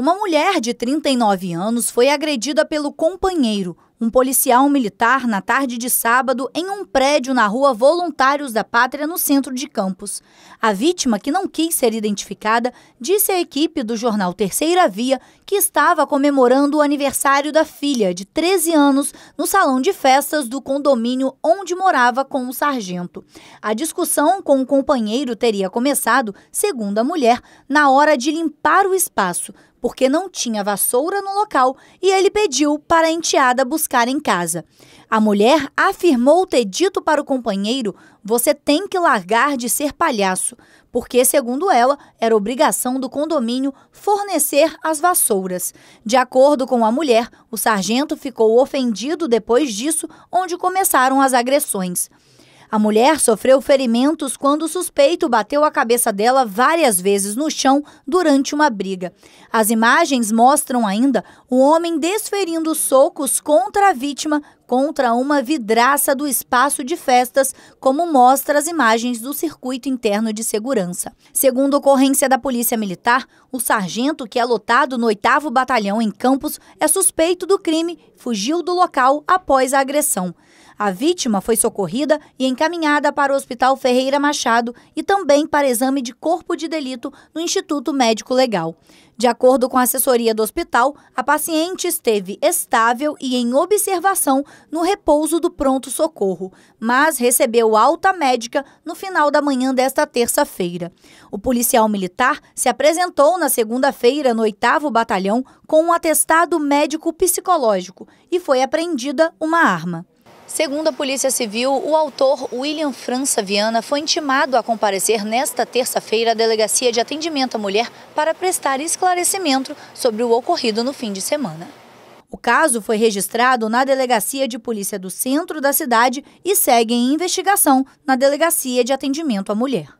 Uma mulher de 39 anos foi agredida pelo companheiro, um policial militar, na tarde de sábado em um prédio na rua Voluntários da Pátria, no centro de Campos. A vítima, que não quis ser identificada, disse à equipe do jornal Terceira Via que estava comemorando o aniversário da filha, de 13 anos, no salão de festas do condomínio onde morava com o um sargento. A discussão com o companheiro teria começado, segundo a mulher, na hora de limpar o espaço porque não tinha vassoura no local e ele pediu para a enteada buscar em casa. A mulher afirmou ter dito para o companheiro: Você tem que largar de ser palhaço, porque, segundo ela, era obrigação do condomínio fornecer as vassouras. De acordo com a mulher, o sargento ficou ofendido depois disso, onde começaram as agressões. A mulher sofreu ferimentos quando o suspeito bateu a cabeça dela várias vezes no chão durante uma briga. As imagens mostram ainda o homem desferindo socos contra a vítima contra uma vidraça do espaço de festas, como mostra as imagens do circuito interno de segurança. Segundo ocorrência da Polícia Militar, o sargento que é lotado no 8 Batalhão em Campos é suspeito do crime, fugiu do local após a agressão. A vítima foi socorrida e encaminhada para o Hospital Ferreira Machado e também para exame de corpo de delito no Instituto Médico Legal. De acordo com a assessoria do hospital, a paciente esteve estável e em observação no repouso do pronto-socorro, mas recebeu alta médica no final da manhã desta terça-feira. O policial militar se apresentou na segunda-feira no 8 Batalhão com um atestado médico psicológico e foi apreendida uma arma. Segundo a Polícia Civil, o autor William França Viana foi intimado a comparecer nesta terça-feira à Delegacia de Atendimento à Mulher para prestar esclarecimento sobre o ocorrido no fim de semana. O caso foi registrado na Delegacia de Polícia do Centro da cidade e segue em investigação na Delegacia de Atendimento à Mulher.